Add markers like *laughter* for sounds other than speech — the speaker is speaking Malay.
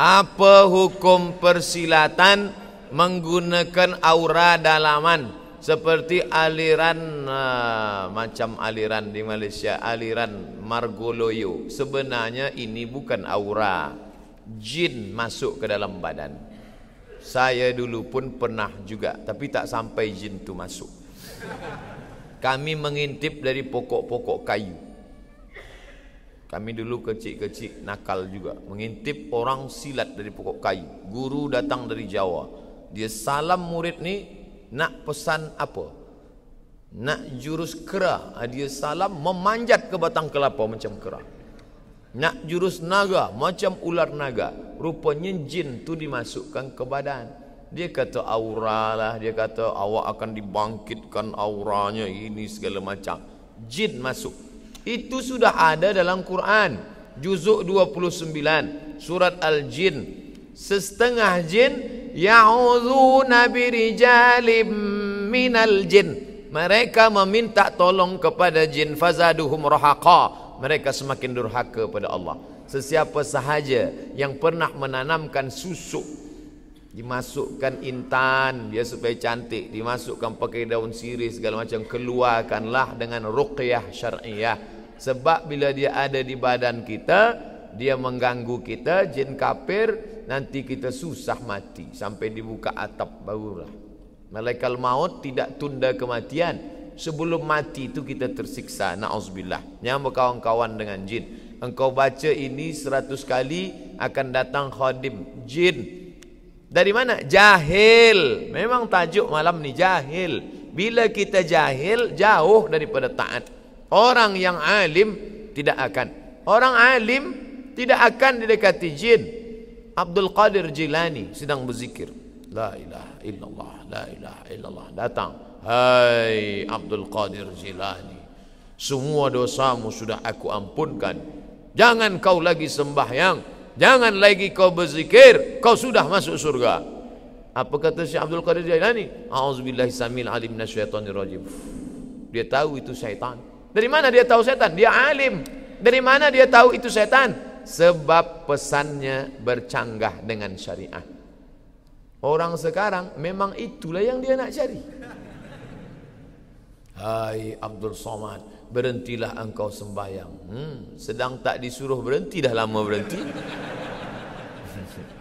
Apa hukum persilatan menggunakan aura dalaman seperti aliran uh, macam aliran di Malaysia aliran Margoloyo sebenarnya ini bukan aura jin masuk ke dalam badan saya dulu pun pernah juga tapi tak sampai jin tu masuk kami mengintip dari pokok-pokok kayu kami dulu kecil-kecil nakal juga Mengintip orang silat dari pokok kayu Guru datang dari Jawa Dia salam murid ni Nak pesan apa Nak jurus kera? Ah, dia salam memanjat ke batang kelapa macam kera. Nak jurus naga macam ular naga Rupanya jin tu dimasukkan ke badan dia kata aura lah Dia kata awak akan dibangkitkan auranya Ini segala macam Jin masuk itu sudah ada dalam Quran Juzuk 29 Surat Al-Jin Sesetengah jin Ya'udhu nabi rijalim minal jin Mereka meminta tolong kepada jin Fazaduhum rahaqa Mereka semakin durhaka kepada Allah Sesiapa sahaja yang pernah menanamkan susuk dimasukkan intan dia supaya cantik dimasukkan pakai daun sirih segala macam keluarkanlah dengan ruqyah syar'iah sebab bila dia ada di badan kita dia mengganggu kita jin kafir nanti kita susah mati sampai dibuka atap barulah malaikat maut tidak tunda kematian sebelum mati itu kita tersiksa naudzubillah nyamba kawan-kawan dengan jin engkau baca ini seratus kali akan datang khadim jin dari mana? Jahil. Memang tajuk malam ni jahil. Bila kita jahil, jauh daripada taat. Orang yang alim tidak akan. Orang alim tidak akan didekati jin. Abdul Qadir Jilani sedang berzikir. La ilaha illallah, la ilaha illallah. Datang. Hai Abdul Qadir Jilani. Semua dosamu sudah aku ampunkan. Jangan kau lagi sembah yang. Jangan lagi kau berzikir, kau sudah masuk surga. Apa kata Syekh Abdul Qadir Jailani? A'udzubillahi samil alim minasyaitonir rajim. Dia tahu itu syaitan. Dari mana dia tahu setan? Dia alim. Dari mana dia tahu itu setan? Sebab pesannya bercanggah dengan syariat. Orang sekarang memang itulah yang dia nak cari. Hai Abdul Somad Berhentilah engkau sembahyang hmm, Sedang tak disuruh berhenti Dah lama berhenti *laughs*